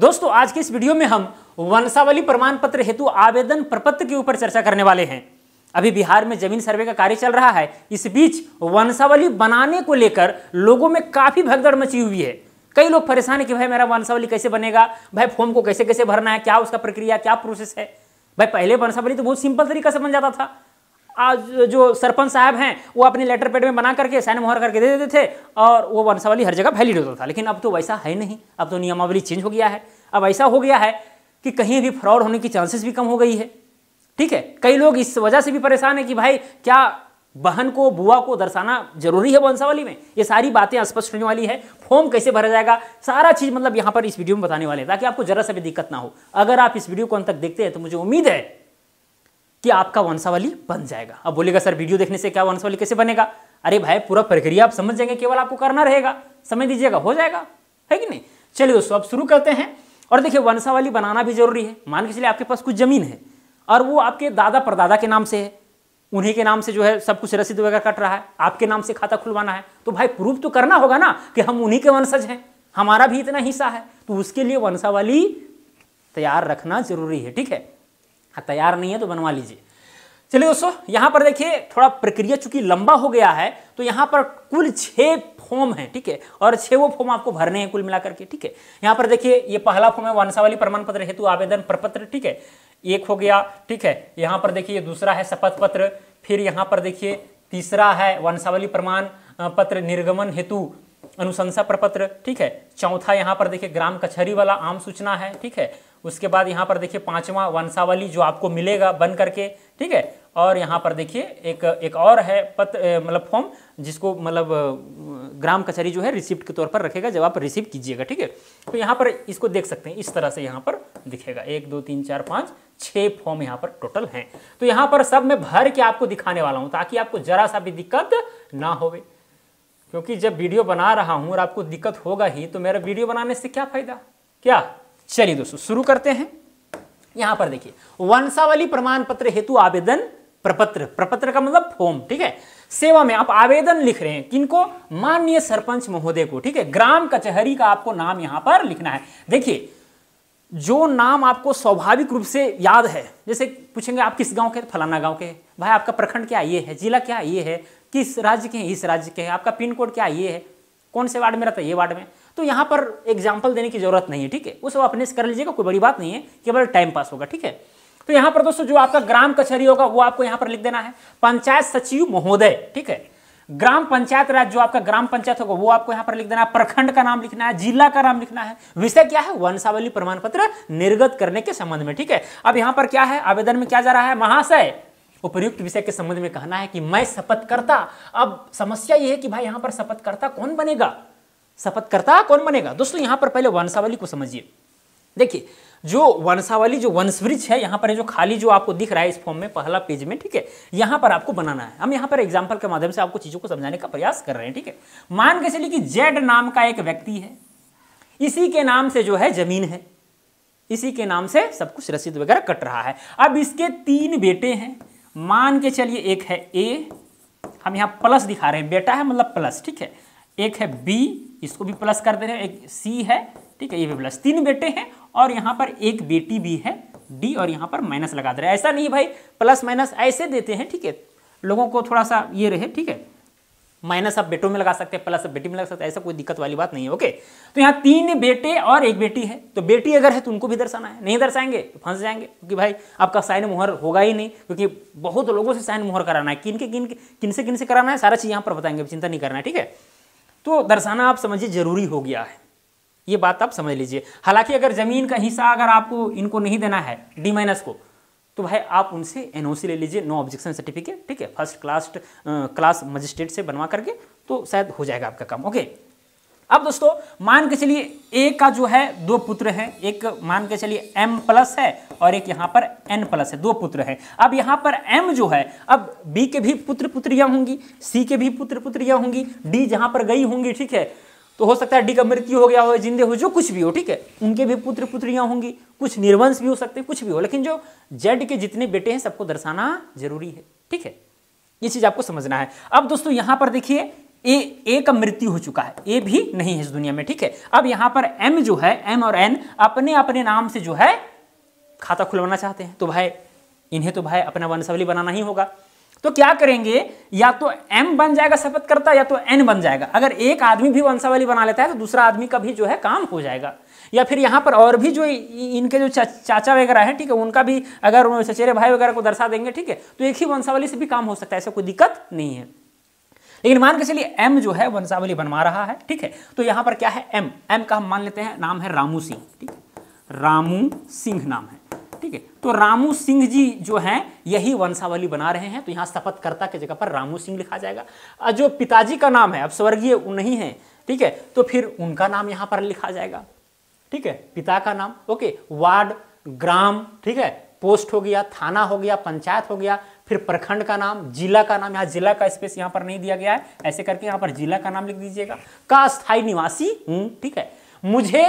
दोस्तों आज के इस वीडियो में हम वंशावली प्रमाण पत्र हेतु आवेदन प्रपत्र के ऊपर चर्चा करने वाले हैं अभी बिहार में जमीन सर्वे का कार्य चल रहा है इस बीच वंशावली बनाने को लेकर लोगों में काफी भगदड़ मची हुई है कई लोग परेशान है कि भाई मेरा वंशावली कैसे बनेगा भाई फॉर्म को कैसे कैसे भरना है क्या उसका प्रक्रिया क्या प्रोसेस है भाई पहले वंशावली तो बहुत सिंपल तरीका से बन जाता था आज जो सरपंच साहब हैं वो अपने लेटर पेड में बना करके साइन मोहर करके दे देते थे और वो वंशावली हर जगह वैलिड होता था लेकिन अब तो वैसा है नहीं अब तो नियमावली चेंज हो गया है अब ऐसा हो गया है कि कहीं भी फ्रॉड होने की चांसेस भी कम हो गई है ठीक है कई लोग इस वजह से भी परेशान है कि भाई क्या बहन को बुआ को दर्शाना जरूरी है वंशावली में ये सारी बातें स्पष्ट होने वाली है फॉर्म कैसे भरा जाएगा सारा चीज़ मतलब यहाँ पर इस वीडियो में बताने वाले हैं ताकि आपको जरा सा भी दिक्कत ना हो अगर आप इस वीडियो को अंत तक देखते हैं तो मुझे उम्मीद है कि आपका वंशावली बन जाएगा अब बोलेगा सर वीडियो देखने से क्या वंशावली कैसे बनेगा अरे भाई पूरा प्रक्रिया आप समझ जाएंगे केवल आपको करना रहेगा समझ दीजिएगा हो जाएगा है कि नहीं चलिए दोस्तों अब शुरू करते हैं और देखिए वंशावली बनाना भी जरूरी है मान के चलिए आपके पास कुछ ज़मीन है और वो आपके दादा परदादा के नाम से है उन्हीं के नाम से जो है सब कुछ रसीद वगैरह कट रहा है आपके नाम से खाता खुलवाना है तो भाई प्रूफ तो करना होगा ना कि हम उन्हीं के वंशज हैं हमारा भी इतना हिस्सा है तो उसके लिए वंशावली तैयार रखना जरूरी है ठीक है हाँ, तैयार नहीं है तो बनवा लीजिए चलिए दोस्तों यहाँ पर देखिए थोड़ा प्रक्रिया चूंकि लंबा हो गया है तो यहाँ पर कुल छः फॉर्म है ठीक है और छः वो फॉर्म आपको भरने हैं कुल मिलाकर के ठीक है यहाँ पर देखिए ये पहला फॉर्म है वंशावली प्रमाण पत्र हेतु आवेदन प्रपत्र ठीक है एक हो गया ठीक है यहाँ पर देखिए दूसरा है शपथ पत्र फिर यहाँ पर देखिए तीसरा है वंशावली प्रमाण पत्र निर्गमन हेतु अनुशंसा प्रपत्र ठीक है चौथा यहाँ पर देखिए ग्राम कचहरी वाला आम सूचना है ठीक है उसके बाद यहाँ पर देखिए पांचवा वंशावली जो आपको मिलेगा बन करके ठीक है और यहाँ पर देखिए एक एक और है पत मतलब फॉर्म जिसको मतलब ग्राम कचहरी जो है रिसिप्ट के तौर पर रखेगा जब आप रिसीव कीजिएगा ठीक है तो यहाँ पर इसको देख सकते हैं इस तरह से यहाँ पर दिखेगा एक दो तीन चार पाँच छः फॉर्म यहाँ पर टोटल हैं तो यहाँ पर सब मैं भर के आपको दिखाने वाला हूँ ताकि आपको जरा सा भी दिक्कत ना हो क्योंकि जब वीडियो बना रहा हूँ और आपको दिक्कत होगा ही तो मेरा वीडियो बनाने से क्या फ़ायदा क्या चलिए दोस्तों शुरू करते हैं यहां पर देखिए वंशावली प्रमाण पत्र हेतु आवेदन प्रपत्र प्रपत्र का मतलब फॉर्म ठीक है सेवा में आप आवेदन लिख रहे हैं किनको माननीय सरपंच महोदय को ठीक है ग्राम कचहरी का आपको नाम यहां पर लिखना है देखिए जो नाम आपको स्वाभाविक रूप से याद है जैसे पूछेंगे आप किस गांव के फलाना गांव के भाई आपका प्रखंड क्या ये है जिला क्या ये है किस राज्य के हैं इस राज्य के हैं आपका पिन कोड क्या ये है कौन से वार्ड में रहता है ये वार्ड में तो यहाँ पर एग्जाम्पल देने की जरूरत नहीं है ठीक है वो सब अपने से कर लीजिएगा कोई बड़ी बात नहीं है केवल टाइम पास होगा ठीक है तो यहाँ पर दोस्तों जो आपका ग्राम कचहरी होगा वो आपको यहाँ पर लिख देना है पंचायत सचिव महोदय ठीक है ग्राम पंचायत राज जो आपका ग्राम पंचायत होगा वो आपको यहाँ पर लिख देना है प्रखंड का नाम लिखना है जिला का नाम लिखना है विषय क्या है वंशावली प्रमाण पत्र निर्गत करने के संबंध में ठीक है अब यहाँ पर क्या है आवेदन में क्या जा रहा है महाशय उपयुक्त विषय के संबंध में कहना है कि मैं शपथकर्ता अब समस्या ये है कि भाई यहाँ पर शपथकर्ता कौन बनेगा शपथकर्ता कौन बनेगा दोस्तों यहाँ पर पहले वंशावली को समझिए देखिए जो वंशावली जो वंशवृक्ष है यहाँ पर है जो खाली जो आपको दिख रहा है इस फॉर्म में पहला पेज में ठीक है यहाँ पर आपको बनाना है हम यहाँ पर एग्जाम्पल के माध्यम से आपको चीज़ों को समझाने का प्रयास कर रहे हैं ठीक है मान के चलिए कि जेड नाम का एक व्यक्ति है इसी के नाम से जो है जमीन है इसी के नाम से सब कुछ रसीद वगैरह कट रहा है अब इसके तीन बेटे हैं मान के चलिए एक है ए हम यहाँ प्लस दिखा रहे हैं बेटा है मतलब प्लस ठीक है एक है बी इसको भी प्लस कर दे रहे हैं एक सी है ठीक है ये भी प्लस तीन बेटे हैं और यहाँ पर एक बेटी भी है डी और यहाँ पर माइनस लगा दे रहे हैं ऐसा नहीं भाई प्लस माइनस ऐसे देते हैं ठीक है लोगों को थोड़ा सा ये रहे ठीक है माइनस आप बेटों में लगा सकते हैं प्लस आप बेटी में लगा सकते हैं ऐसा कोई दिक्कत वाली बात नहीं है ओके तो यहाँ तीन बेटे और एक बेटी है तो बेटी अगर है तो उनको भी दर्शाना है नहीं दर्शाएंगे तो फंस जाएंगे क्योंकि भाई आपका साइन मुहर होगा ही नहीं क्योंकि बहुत लोगों से साइन मुहर कराना है किन के किन किन से किन से कराना है सारा चीज़ यहाँ पर बताएंगे चिंता नहीं करना है ठीक है तो दर्शाना आप समझिए जरूरी हो गया है ये बात आप समझ लीजिए हालांकि अगर ज़मीन का हिस्सा अगर आपको इनको नहीं देना है डी माइनस को तो भाई आप उनसे एनओसी ले लीजिए नो ऑब्जेक्शन सर्टिफिकेट ठीक है फर्स्ट क्लास क्लास मजिस्ट्रेट से बनवा करके तो शायद हो जाएगा आपका काम ओके अब दोस्तों मान के चलिए ए का जो है दो पुत्र हैं एक मान के चलिए एम प्लस है और एक यहां पर एन प्लस है दो पुत्र हैं अब यहां पर एम जो है अब बी के भी पुत्र पुत्रियां होंगी सी के भी पुत्र पुत्रियां होंगी डी जहां पर गई होंगी ठीक है तो हो सकता है डी का मृत्यु हो गया हो जिंदे हो जो कुछ भी हो ठीक है उनके भी पुत्र पुत्रियां होंगी कुछ निर्वंश भी हो सकते हैं कुछ भी हो लेकिन जो जेड के जितने बेटे हैं सबको दर्शाना जरूरी है ठीक है ये चीज़ आपको समझना है अब दोस्तों यहां पर देखिए ए ए का मृत्यु हो चुका है ए भी नहीं है इस दुनिया में ठीक है अब यहां पर एम जो है एम और एन अपने अपने नाम से जो है खाता खुलवाना चाहते हैं तो भाई इन्हें तो भाई अपना वंशावली बनाना ही होगा तो क्या करेंगे या तो एम बन जाएगा शपथ करता या तो एन बन जाएगा अगर एक आदमी भी वंशावली बना लेता है तो दूसरा आदमी का भी जो है काम हो जाएगा या फिर यहाँ पर और भी जो इनके जो चाचा वगैरह हैं ठीक है उनका भी अगर चचेरे भाई वगैरह को दर्शा देंगे ठीक है तो एक ही वंशावली से भी काम हो सकता है ऐसा कोई दिक्कत नहीं है लेकिन मान के चलिए एम जो है वंशावली बनवा रहा है ठीक है तो यहां पर क्या है एम एम का हम मान लेते हैं नाम है रामू सिंह ठीक है रामू सिंह नाम है ठीक है तो रामू सिंह जी जो हैं यही वंशावली बना रहे हैं तो यहां शपथकर्ता के जगह पर रामू सिंह लिखा जाएगा और जो पिताजी का नाम है अब स्वर्गीय नहीं है ठीक है तो फिर उनका नाम यहां पर लिखा जाएगा ठीक है पिता का नाम ओके वार्ड ग्राम ठीक है पोस्ट हो गया थाना हो गया पंचायत हो गया फिर प्रखंड का नाम जिला का नाम यहाँ जिला का स्पेस यहाँ पर नहीं दिया गया है ऐसे करके यहाँ पर जिला का नाम लिख दीजिएगा का स्थायी निवासी हम्म। ठीक है मुझे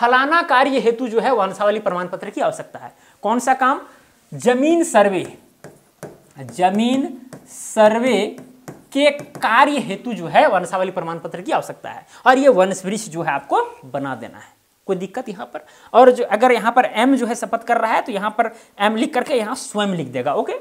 फलाना कार्य हेतु जो है वंशावली प्रमाण पत्र की आवश्यकता है कौन सा काम जमीन सर्वे जमीन सर्वे के कार्य हेतु जो है वंशावली प्रमाण पत्र की आवश्यकता है और ये वंशवृक्ष जो है आपको बना देना है कोई दिक्कत यहां पर और जो अगर यहां पर एम जो है शपथ कर रहा है तो यहां पर एम लिख करके यहां स्वयं लिख देगा ओके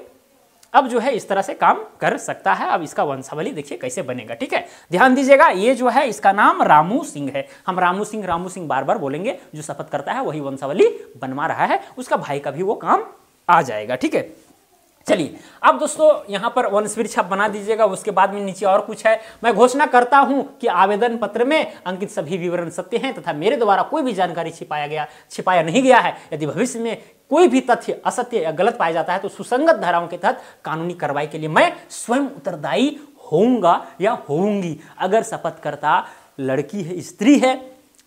अब जो है इस तरह से काम कर सकता है अब इसका वंशावली देखिए कैसे बनेगा ठीक है ध्यान दीजिएगा ये जो है इसका नाम रामू सिंह है हम रामू सिंह रामू सिंह बार बार बोलेंगे जो शपथ करता है वही वंशावली बनवा रहा है उसका भाई का भी वो काम आ जाएगा ठीक है चलिए अब दोस्तों यहाँ पर वंशवृक्ष छाप बना दीजिएगा उसके बाद में नीचे और कुछ है मैं घोषणा करता हूं कि आवेदन पत्र में अंकित सभी विवरण सत्य हैं तथा मेरे द्वारा कोई भी जानकारी छिपाया गया छिपाया नहीं गया है यदि भविष्य में कोई भी तथ्य असत्य या गलत पाया जाता है तो सुसंगत धाराओं के तहत कानूनी कार्रवाई के लिए मैं स्वयं उत्तरदायी होऊंगा या होऊंगी अगर शपथकर्ता लड़की है स्त्री है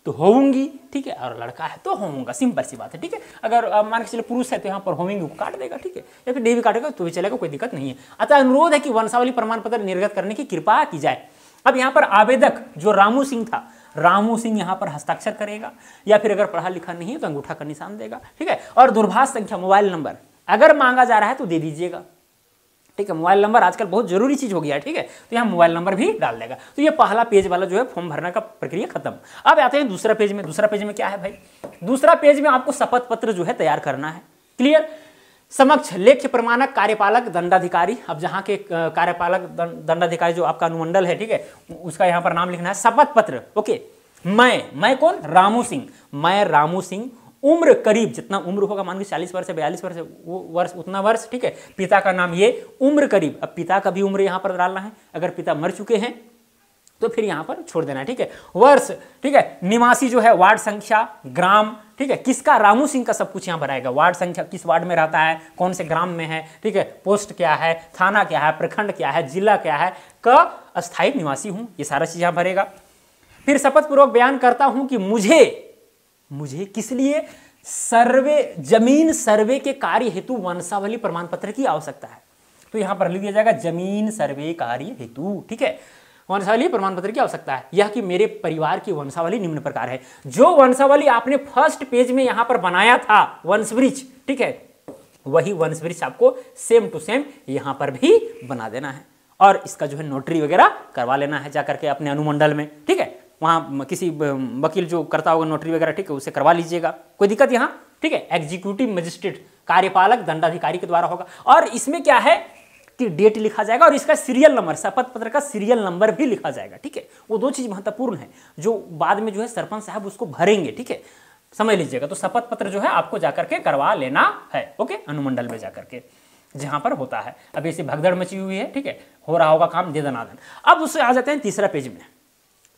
तो होऊंगी ठीक है और लड़का है तो होऊंगा सिंपल सी बात है ठीक है अगर मान के चले पुरुष है तो यहाँ पर होमिंग को काट देगा ठीक है या फिर डे भी काटेगा तो भी चलेगा कोई दिक्कत नहीं है अतः अनुरोध है कि वंशावली प्रमाण पत्र निर्गत करने की कृपा की जाए अब यहाँ पर आवेदक जो रामू सिंह था रामू सिंह यहाँ पर हस्ताक्षर करेगा या फिर अगर पढ़ा लिखा नहीं है तो अंगूठा का निशान देगा ठीक है और दुर्भाष संख्या मोबाइल नंबर अगर मांगा जा रहा है तो दे दीजिएगा ठीक है मोबाइल नंबर आजकल बहुत जरूरी चीज हो गया है ठीक है तो यहाँ मोबाइल नंबर भी डाल देगा तो ये पहला पेज वाला जो है फॉर्म भरने का प्रक्रिया खत्म अब आते हैं दूसरा पेज में दूसरा पेज में क्या है भाई दूसरा पेज में आपको शपथ पत्र जो है तैयार करना है क्लियर समक्ष लेख्य प्रमाणक कार्यपालक दंडाधिकारी अब जहाँ के कार्यपालक दंडाधिकारी जो आपका अनुमंडल है ठीक है उसका यहाँ पर नाम लिखना है शपथ पत्र ओके मैं मैं कौन रामू सिंह मैं रामू सिंह उम्र करीब जितना उम्र होगा मान के चालीस वर्ष है बयालीस वर्ष वो वर्ष उतना वर्ष ठीक है पिता का नाम ये उम्र करीब अब पिता का भी उम्र यहाँ पर डालना है अगर पिता मर चुके हैं तो फिर यहां पर छोड़ देना ठीक है वर्ष ठीक है निवासी जो है वार्ड संख्या ग्राम ठीक है किसका रामू सिंह का सब कुछ यहां पर आएगा वार्ड संख्या किस वार्ड में रहता है कौन से ग्राम में है ठीक है पोस्ट क्या है थाना क्या है प्रखंड क्या है जिला क्या है क अस्थायी निवासी हूं ये सारा चीज़ यहां भरेगा फिर शपथ पूर्वक बयान करता हूं कि मुझे मुझे किस लिए सर्वे जमीन सर्वे के कार्य हेतु वंशावली प्रमाण पत्र की आवश्यकता है तो यहां पर लिख दिया जाएगा जमीन सर्वे कार्य हेतु ठीक है वंशावली प्रमाण पत्र की आवश्यकता है यह कि मेरे परिवार की वंशावली निम्न प्रकार है जो वंशावली आपने फर्स्ट पेज में यहां पर बनाया था वंशवृक्ष ठीक है वही वंशवृक्ष आपको सेम टू सेम यहां पर भी बना देना है और इसका जो है नोटरी वगैरह करवा लेना है जाकर के अपने अनुमंडल में ठीक है वहां किसी वकील जो करता होगा नोटरी वगैरह ठीक है उसे करवा लीजिएगा कोई दिक्कत यहाँ ठीक है एग्जीक्यूटिव मजिस्ट्रेट कार्यपालक दंडाधिकारी के द्वारा होगा और इसमें क्या है की डेट लिखा जाएगा और इसका सीरियल नंबर शपथ पत्र का सीरियल नंबर भी लिखा जाएगा ठीक है वो दो चीज़ महत्वपूर्ण है जो बाद में जो है सरपंच साहब उसको भरेंगे ठीक है समझ लीजिएगा तो शपथ पत्र जो है आपको जाकर के करवा लेना है ओके अनुमंडल में जाकर के जहां पर होता है अब ऐसी भगदड़ मची हुई है ठीक है हो रहा होगा काम दे दनादन अब उससे आ जाते हैं तीसरा पेज में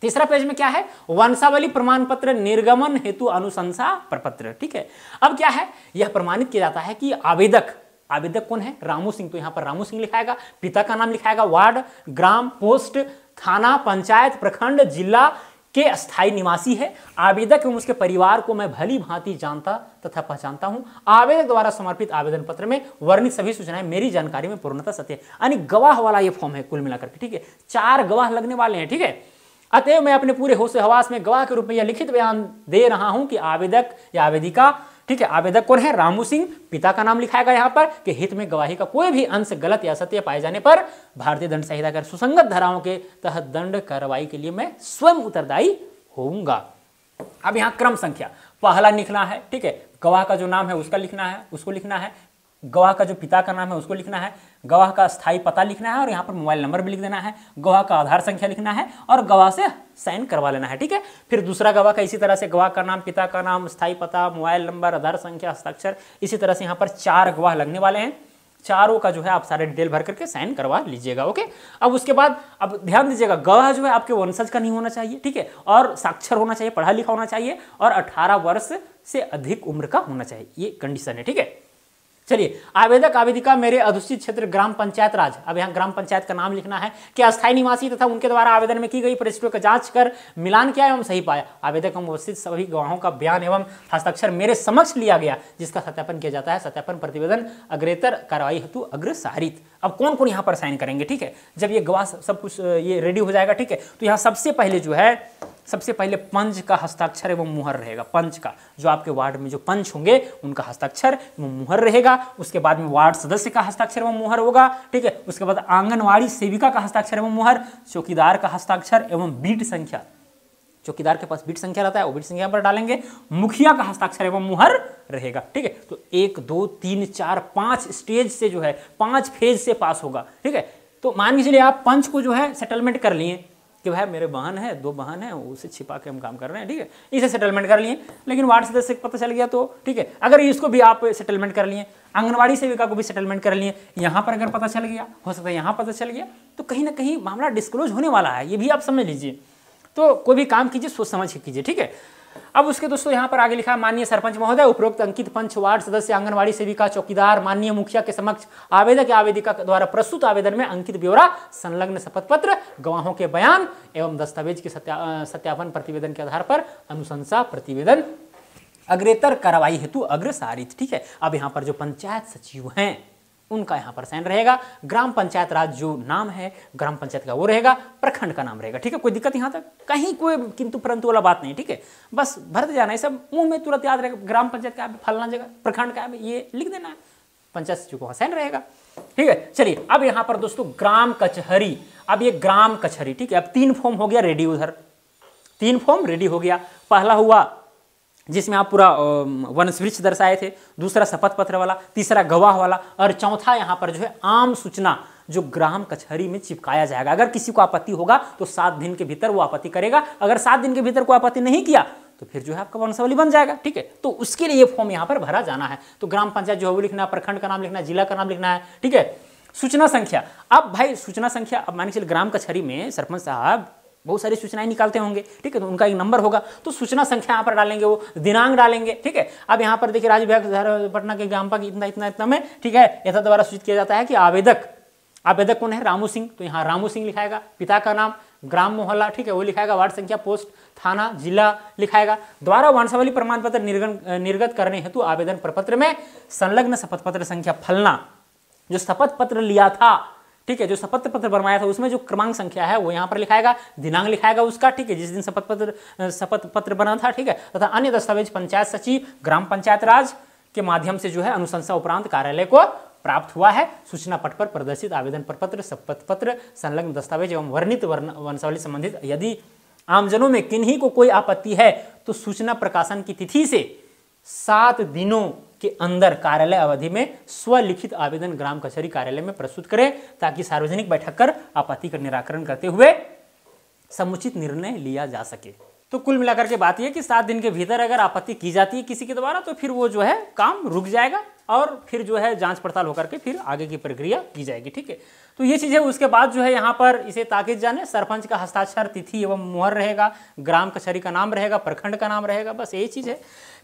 तीसरा पेज में क्या है वंशावली प्रमाण पत्र निर्गमन हेतु अनुशंसा प्रपत्र ठीक है अब क्या है यह प्रमाणित किया जाता है कि आवेदक आवेदक कौन है रामू सिंह तो यहाँ पर रामू सिंह लिखाएगा पिता का नाम लिखाएगा वार्ड ग्राम पोस्ट थाना पंचायत प्रखंड जिला के स्थायी निवासी है आवेदक एवं उसके परिवार को मैं भली भांति जानता तथा पहचानता हूं आवेदक द्वारा समर्पित आवेदन पत्र में वर्णित सभी सूचनाएं मेरी जानकारी में पूर्णता सत्य यानी गवाह वाला ये फॉर्म है कुल मिलाकर के ठीक है चार गवाह लगने वाले हैं ठीक है अतएव मैं अपने पूरे होश हवास में गवाह के रूप में यह लिखित बयान दे रहा हूं कि आवेदक या आवेदिका ठीक है आवेदक कौन है रामू सिंह पिता का नाम लिखाएगा यहाँ पर कि हित में गवाही का कोई भी अंश गलत या सत्य पाए जाने पर भारतीय दंड संहिता के सुसंगत धाराओं के तहत दंड कार्रवाई के लिए मैं स्वयं उत्तरदायी होऊंगा अब यहाँ क्रम संख्या पहला लिखना है ठीक है गवाह का जो नाम है उसका लिखना है उसको लिखना है गवाह का जो पिता का नाम है उसको लिखना है गवाह का स्थायी पता लिखना है और यहाँ पर मोबाइल नंबर भी लिख देना है गवाह का आधार संख्या लिखना है और गवाह से साइन करवा लेना है ठीक है फिर दूसरा गवाह का इसी तरह से गवाह का नाम पिता का नाम स्थायी पता मोबाइल नंबर आधार संख्या हस्ताक्षर इसी तरह से यहाँ पर चार गवाह लगने वाले हैं चारों का जो है आप सारे डिटेल भर करके साइन करवा लीजिएगा ओके अब उसके बाद अब ध्यान दीजिएगा गवाह जो है आपके वंशज का नहीं होना चाहिए ठीक है और साक्षर होना चाहिए पढ़ा लिखा होना चाहिए और 18 वर्ष से अधिक उम्र का होना चाहिए ये कंडीशन है ठीक है चलिए आवेदक आवेदिका मेरे अधूषित क्षेत्र ग्राम पंचायत राज अब यहाँ ग्राम पंचायत का नाम लिखना है कि अस्थायी निवासी तथा उनके द्वारा आवेदन में की गई परिस्थितियों का जांच कर मिलान किया एवं सही पाया आवेदक एवं उपस्थित सभी गवाहों का बयान एवं हस्ताक्षर मेरे समक्ष लिया गया जिसका सत्यापन किया जाता है सत्यापन प्रतिवेदन अग्रेतर कार्रवाई हेतु अग्रसारित अब कौन कौन यहाँ पर साइन करेंगे ठीक है जब ये गवाह सब कुछ ये रेडी हो जाएगा ठीक है तो यहाँ सबसे पहले जो है सबसे पहले पंच का हस्ताक्षर एवं मुहर रहेगा पंच का जो आपके वार्ड में जो पंच होंगे उनका हस्ताक्षर एवं मुहर रहेगा उसके बाद में वार्ड सदस्य का हस्ताक्षर एवं मुहर होगा ठीक है उसके बाद आंगनवाड़ी सेविका का हस्ताक्षर एवं मुहर चौकीदार का हस्ताक्षर एवं बीट संख्या चौकीदार के पास बीट संख्या रहता है वो बीट संख्या पर डालेंगे मुखिया का हस्ताक्षर एवं मुहर रहेगा ठीक है तो एक दो तीन चार पांच स्टेज से जो है पांच फेज से पास होगा ठीक है तो मान के चलिए आप पंच को जो है सेटलमेंट कर लिए कि भाई मेरे बहन है दो बहन है उसे छिपा के हम काम कर रहे हैं ठीक है इसे सेटलमेंट कर लिए लेकिन वार्ड सदस्य पता चल गया तो ठीक है अगर इसको भी आप सेटलमेंट कर लिए आंगनबाड़ी सेविका को भी सेटलमेंट कर लिए यहाँ पर अगर पता चल गया हो सकता है यहाँ पता चल गया तो कहीं ना कहीं मामला डिस्क्लोज होने वाला है ये भी आप समझ लीजिए तो कोई भी काम कीजिए सोच समझ के कीजिए ठीक है अब उसके दोस्तों यहाँ पर आगे लिखा माननीय सरपंच महोदय उपरोक्त अंकित पंच वार्ड सदस्य आंगनबाड़ी सेविका चौकीदार माननीय मुखिया के समक्ष आवेदक या आवेदिका द्वारा प्रस्तुत आवेदन में अंकित ब्यौरा संलग्न शपथ पत्र गवाहों के बयान एवं दस्तावेज के सत्या, सत्यापन प्रतिवेदन के आधार पर अनुशंसा प्रतिवेदन अग्रेतर कार्रवाई हेतु अग्रसारित ठीक है अब यहाँ पर जो पंचायत सचिव हैं उनका यहाँ पर साइन रहेगा ग्राम पंचायत राज जो नाम है ग्राम पंचायत का वो रहेगा प्रखंड का नाम रहेगा ठीक है कोई दिक्कत यहां तक कहीं कोई किंतु परंतु वाला बात नहीं ठीक है बस भरते जाना है सब मुंह में तुरंत याद रहेगा ग्राम पंचायत का फलना जगह प्रखंड का ये लिख देना है पंचायत सचिव को साइन रहेगा ठीक है चलिए अब यहाँ पर दोस्तों ग्राम कचहरी अब ये ग्राम कचहरी ठीक है अब तीन फॉर्म हो गया रेडी उधर तीन फॉर्म रेडी हो गया पहला हुआ जिसमें आप पूरा वनस्वृक्ष दर्शाए थे दूसरा शपथ पत्र वाला तीसरा गवाह वाला और चौथा यहाँ पर जो है आम सूचना जो ग्राम कचहरी में चिपकाया जाएगा अगर किसी को आपत्ति होगा तो सात दिन के भीतर वो आपत्ति करेगा अगर सात दिन के भीतर को आपत्ति नहीं किया तो फिर जो है आपका वंशावली बन जाएगा ठीक है तो उसके लिए ये फॉर्म यहाँ पर भरा जाना है तो ग्राम पंचायत जो है वो लिखना प्रखंड का नाम लिखना है जिला का नाम लिखना है ठीक है सूचना संख्या अब भाई सूचना संख्या अब मान के चलिए ग्राम कचहरी में सरपंच साहब बहुत सारी सूचनाएं निकालते होंगे ठीक है तो उनका एक नंबर होगा तो सूचना संख्या यहाँ पर डालेंगे वो दिनांक डालेंगे ठीक है अब यहाँ पर देखिए राज्य विभाग पटना के ग्राम पंच इतना इतना इतना में ठीक है यथा द्वारा सूचित किया जाता है कि आवेदक आवेदक कौन है रामू सिंह तो यहाँ रामू सिंह लिखाएगा पिता का नाम ग्राम मोहल्ला ठीक है वो लिखाएगा वार्ड संख्या पोस्ट थाना जिला लिखाएगा द्वारा वंशावली प्रमाण पत्र निर्गत करने हेतु आवेदन प्रपत्र में संलग्न शपथ पत्र संख्या फलना जो शपथ पत्र लिया था ठीक है जो शपथ पत्र बनवाया था उसमें जो क्रमांक संख्या है वो यहाँ पर लिखाएगा दिनांक लिखाएगा उसका ठीक है जिस दिन शपथ पत्र शपथ पत्र बना था ठीक है तथा अन्य दस्तावेज पंचायत सचिव ग्राम पंचायत राज के माध्यम से जो है अनुशंसा उपरांत कार्यालय को प्राप्त हुआ है सूचना पट पर प्रदर्शित आवेदन पत्र शपथ पत्र संलग्न दस्तावेज एवं वर्णित वंशावली संबंधित यदि आमजनों में किन्हीं को कोई आपत्ति है तो सूचना प्रकाशन की तिथि से सात दिनों के अंदर कार्यालय अवधि में स्वलिखित आवेदन ग्राम कचहरी कार्यालय में प्रस्तुत करें ताकि सार्वजनिक बैठक कर आपत्ति का निराकरण करते हुए समुचित निर्णय लिया जा सके तो कुल मिलाकर के बात यह कि सात दिन के भीतर अगर आपत्ति की जाती है किसी के द्वारा तो फिर वो जो है काम रुक जाएगा और फिर जो है जांच पड़ताल होकर के फिर आगे की प्रक्रिया की जाएगी ठीक है तो ये चीज़ है उसके बाद जो है यहाँ पर इसे ताकिद जाने सरपंच का हस्ताक्षर तिथि एवं मुहर रहेगा ग्राम कचहरी का नाम रहेगा प्रखंड का नाम रहेगा बस यही चीज़ है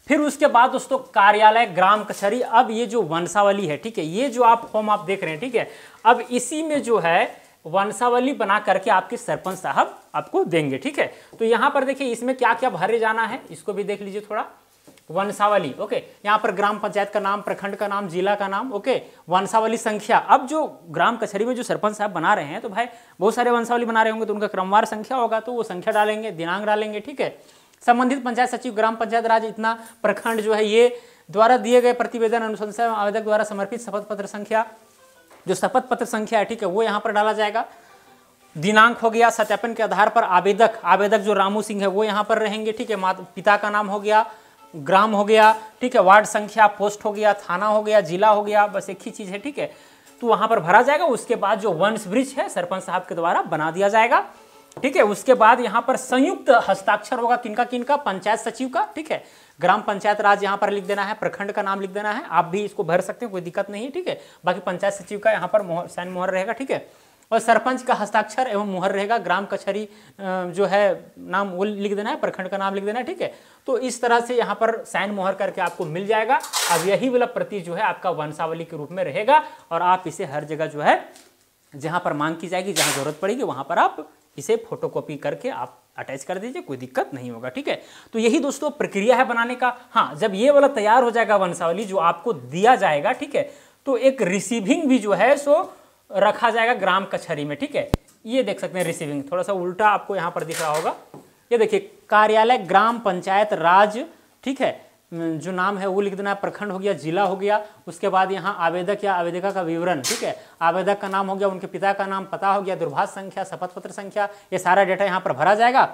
फिर उसके बाद दोस्तों कार्यालय ग्राम कचहरी अब ये जो वंशावली है ठीक है ये जो आप फॉर्म आप देख रहे हैं ठीक है अब इसी में जो है वंशावली बना करके आपके सरपंच साहब आपको देंगे ठीक है तो यहाँ पर देखिए इसमें क्या क्या भरे जाना है इसको भी देख लीजिए थोड़ा वंशावली ओके यहाँ पर ग्राम पंचायत का नाम प्रखंड का नाम जिला का नाम ओके वंशावली संख्या अब जो ग्राम कचहरी में जो सरपंच साहब बना रहे हैं तो भाई बहुत सारे वंशावली बना रहे होंगे तो उनका क्रमवार संख्या होगा तो वो संख्या डालेंगे दिनांक डालेंगे ठीक है संबंधित पंचायत सचिव ग्राम पंचायत राज इतना प्रखंड जो है ये द्वारा दिए गए प्रतिवेदन अनुशंसा आवेदक द्वारा समर्पित शपथ पत्र संख्या जो शपथ पत्र संख्या है ठीक है वो यहाँ पर डाला जाएगा दिनांक हो गया सत्यापन के आधार पर आवेदक आवेदक जो रामू सिंह है वो यहाँ पर रहेंगे ठीक है माता पिता का नाम हो गया ग्राम हो गया ठीक है वार्ड संख्या पोस्ट हो गया थाना हो गया जिला हो गया बस एक ही चीज़ है ठीक है तो वहाँ पर भरा जाएगा उसके बाद जो वंश ब्रिज है सरपंच साहब के द्वारा बना दिया जाएगा ठीक है उसके बाद यहाँ पर संयुक्त हस्ताक्षर होगा किनका किनका पंचायत सचिव का ठीक है ग्राम पंचायत राज यहाँ पर लिख देना है प्रखंड का नाम लिख देना है आप भी इसको भर सकते हैं कोई दिक्कत नहीं है ठीक है बाकी पंचायत सचिव का यहाँ पर मोहर साइन मोहर रहेगा ठीक है और सरपंच का हस्ताक्षर एवं मुहर रहेगा ग्राम कचहरी जो है नाम वो लिख देना है प्रखंड का नाम लिख देना है ठीक है तो इस तरह से यहाँ पर साइन मोहर करके आपको मिल जाएगा अब यही वाला प्रति जो है आपका वंशावली के रूप में रहेगा और आप इसे हर जगह जो है जहाँ पर मांग की जाएगी जहाँ जरूरत पड़ेगी वहाँ पर आप इसे फोटोकॉपी करके आप अटैच कर दीजिए कोई दिक्कत नहीं होगा ठीक है तो यही दोस्तों प्रक्रिया है बनाने का हाँ जब ये वाला तैयार हो जाएगा वंशावली जो आपको दिया जाएगा ठीक है तो एक रिसीविंग भी जो है सो रखा जाएगा ग्राम कचहरी में ठीक है ये देख सकते हैं रिसीविंग थोड़ा सा उल्टा आपको यहाँ पर दिख रहा होगा ये देखिए कार्यालय ग्राम पंचायत राज ठीक है जो नाम है वो लिख देना है प्रखंड हो गया जिला हो गया उसके बाद यहाँ आवेदक या आवेदिका का विवरण ठीक है आवेदक का नाम हो गया उनके पिता का नाम पता हो गया दुर्भाष संख्या शपथ पत्र संख्या ये सारा डेटा यहाँ पर भरा जाएगा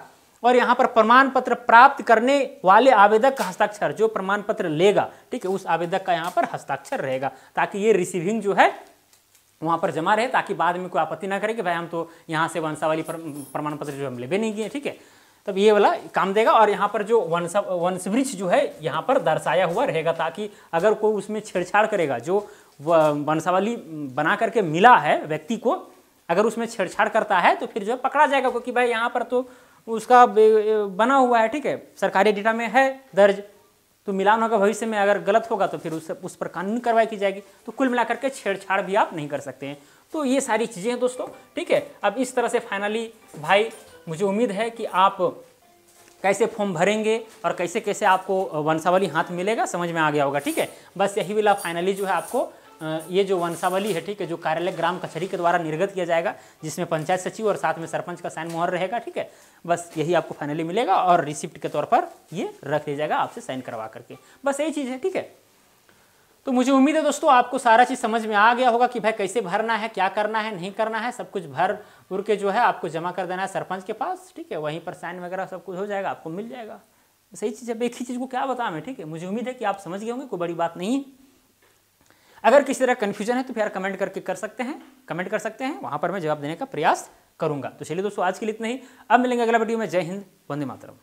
और यहाँ पर प्रमाण पत्र प्राप्त करने वाले आवेदक का हस्ताक्षर जो प्रमाण पत्र लेगा ठीक है उस आवेदक का यहाँ पर हस्ताक्षर रहेगा ताकि ये रिसीविंग जो है वहाँ पर जमा रहे ताकि बाद में कोई आपत्ति ना करे कि भाई हम तो यहाँ से वंशावली प्रमाण पत्र जो हम लेबे नहीं गए ठीक है तब ये वाला काम देगा और यहाँ पर जो वंश वंशवृक्ष जो है यहाँ पर दर्शाया हुआ रहेगा ताकि अगर कोई उसमें छेड़छाड़ करेगा जो वंशावली बना करके मिला है व्यक्ति को अगर उसमें छेड़छाड़ करता है तो फिर जो है पकड़ा जाएगा क्योंकि भाई यहाँ पर तो उसका बना हुआ है ठीक है सरकारी डेटा में है दर्ज तो मिलान होगा भविष्य में अगर गलत होगा तो फिर उस उस पर कानूनी कार्रवाई की जाएगी तो कुल मिलाकर के छेड़छाड़ भी आप नहीं कर सकते हैं तो ये सारी चीज़ें हैं दोस्तों ठीक है अब इस तरह से फाइनली भाई मुझे उम्मीद है कि आप कैसे फॉर्म भरेंगे और कैसे कैसे आपको वंशावली हाथ मिलेगा समझ में आ गया होगा ठीक है बस यही वाला फाइनली जो है आपको ये जो वंशावली है ठीक है जो कार्यालय ग्राम कचहरी के द्वारा निर्गत किया जाएगा जिसमें पंचायत सचिव और साथ में सरपंच का साइन मोहर रहेगा ठीक है बस यही आपको फाइनली मिलेगा और रिसिप्ट के तौर पर ये रख दिया जाएगा आपसे साइन करवा करके बस यही चीज़ है ठीक है तो मुझे उम्मीद है दोस्तों आपको सारा चीज़ समझ में आ गया होगा कि भाई कैसे भरना है क्या करना है नहीं करना है सब कुछ भर उर के जो है आपको जमा कर देना है सरपंच के पास ठीक है वहीं पर साइन वगैरह सब कुछ हो जाएगा आपको मिल जाएगा सही चीज़ अब एक ही चीज़ को क्या बताऊँ मैं ठीक है मुझे उम्मीद है कि आप समझ गए होंगे कोई बड़ी बात नहीं है अगर किसी तरह कन्फ्यूजन है तो फिर कमेंट करके कर सकते हैं कमेंट कर सकते हैं वहाँ पर मैं जवाब देने का प्रयास करूँगा तो चलिए दोस्तों आज के लिए इतना ही अब मिलेंगे अगला वीडियो में जय हिंद वंदे मातरम